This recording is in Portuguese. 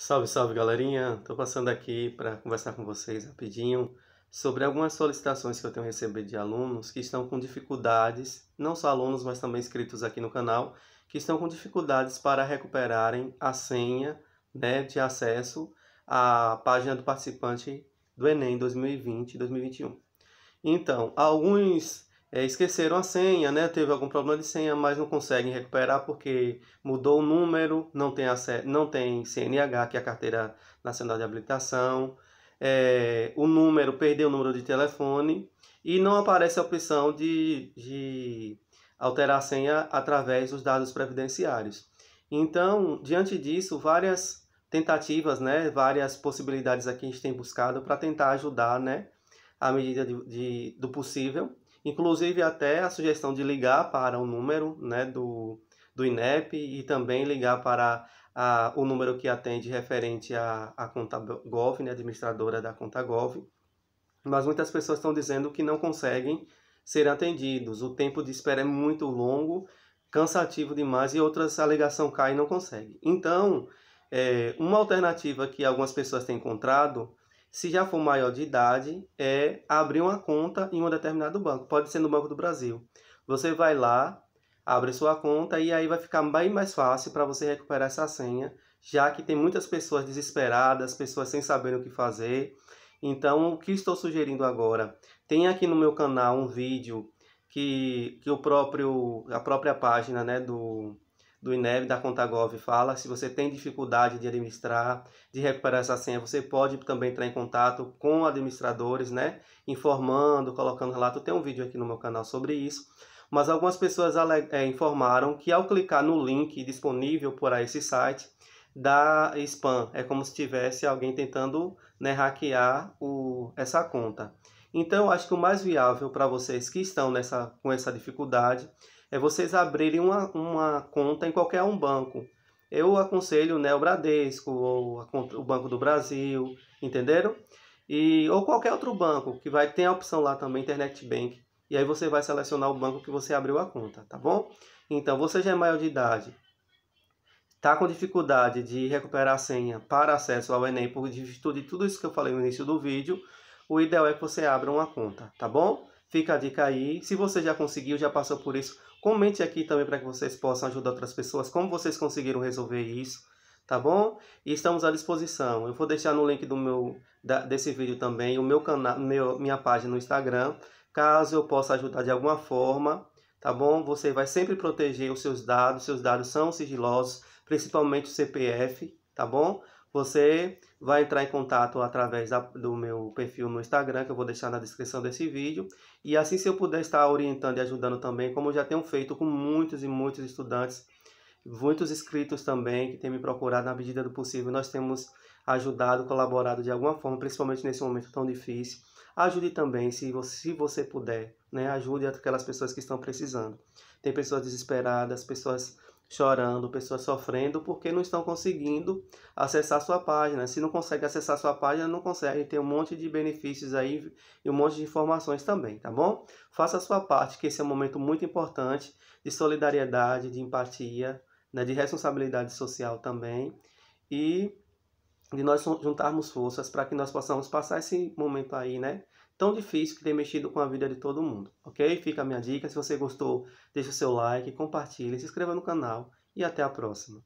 Salve, salve galerinha! Estou passando aqui para conversar com vocês rapidinho sobre algumas solicitações que eu tenho recebido de alunos que estão com dificuldades, não só alunos, mas também inscritos aqui no canal, que estão com dificuldades para recuperarem a senha né, de acesso à página do participante do Enem 2020 e 2021. Então, alguns é, esqueceram a senha, né? Teve algum problema de senha, mas não conseguem recuperar porque mudou o número, não tem, não tem CNH, que é a Carteira Nacional de Habilitação, é, o número, perdeu o número de telefone e não aparece a opção de, de alterar a senha através dos dados previdenciários. Então, diante disso, várias tentativas, né, várias possibilidades aqui a gente tem buscado para tentar ajudar, né, à medida de, de do possível, Inclusive até a sugestão de ligar para o número né, do, do INEP e também ligar para a, o número que atende referente à, à conta Gov, né, administradora da conta Gov. Mas muitas pessoas estão dizendo que não conseguem ser atendidos. O tempo de espera é muito longo, cansativo demais e outras a ligação cai e não consegue. Então, é, uma alternativa que algumas pessoas têm encontrado se já for maior de idade, é abrir uma conta em um determinado banco. Pode ser no Banco do Brasil. Você vai lá, abre sua conta e aí vai ficar bem mais fácil para você recuperar essa senha, já que tem muitas pessoas desesperadas, pessoas sem saber o que fazer. Então, o que estou sugerindo agora? Tem aqui no meu canal um vídeo que, que o próprio, a própria página né, do, do INEB, da Contagov, fala. Se você tem dificuldade de administrar, de recuperar essa senha, você pode também entrar em contato com administradores, né? Informando, colocando relato. Tem um vídeo aqui no meu canal sobre isso. Mas algumas pessoas é, informaram que ao clicar no link disponível por esse site, da spam. É como se tivesse alguém tentando né, hackear o, essa conta. Então, eu acho que o mais viável para vocês que estão nessa, com essa dificuldade é vocês abrirem uma, uma conta em qualquer um banco. Eu aconselho né, o Bradesco, ou o Banco do Brasil, entenderam? E, ou qualquer outro banco, que vai ter a opção lá também, Internet Bank. E aí você vai selecionar o banco que você abriu a conta, tá bom? Então, você já é maior de idade, está com dificuldade de recuperar a senha para acesso ao Enem por virtude de tudo isso que eu falei no início do vídeo, o ideal é que você abra uma conta, tá bom? Fica a dica aí. Se você já conseguiu, já passou por isso, comente aqui também para que vocês possam ajudar outras pessoas, como vocês conseguiram resolver isso, tá bom? E estamos à disposição. Eu vou deixar no link do meu da, desse vídeo também o meu canal, meu, minha página no Instagram, caso eu possa ajudar de alguma forma, tá bom? Você vai sempre proteger os seus dados, seus dados são sigilosos, principalmente o CPF, tá bom? Você vai entrar em contato através da, do meu perfil no Instagram, que eu vou deixar na descrição desse vídeo. E assim, se eu puder estar orientando e ajudando também, como eu já tenho feito com muitos e muitos estudantes, muitos inscritos também que têm me procurado na medida do possível, nós temos ajudado, colaborado de alguma forma, principalmente nesse momento tão difícil. Ajude também, se você, se você puder, né? ajude aquelas pessoas que estão precisando. Tem pessoas desesperadas, pessoas chorando, pessoas sofrendo porque não estão conseguindo acessar sua página. Se não consegue acessar sua página, não consegue ter um monte de benefícios aí e um monte de informações também, tá bom? Faça a sua parte, que esse é um momento muito importante de solidariedade, de empatia, né, de responsabilidade social também e de nós juntarmos forças para que nós possamos passar esse momento aí, né, tão difícil que tem mexido com a vida de todo mundo, ok? Fica a minha dica. Se você gostou, deixa o seu like, compartilhe, se inscreva no canal e até a próxima.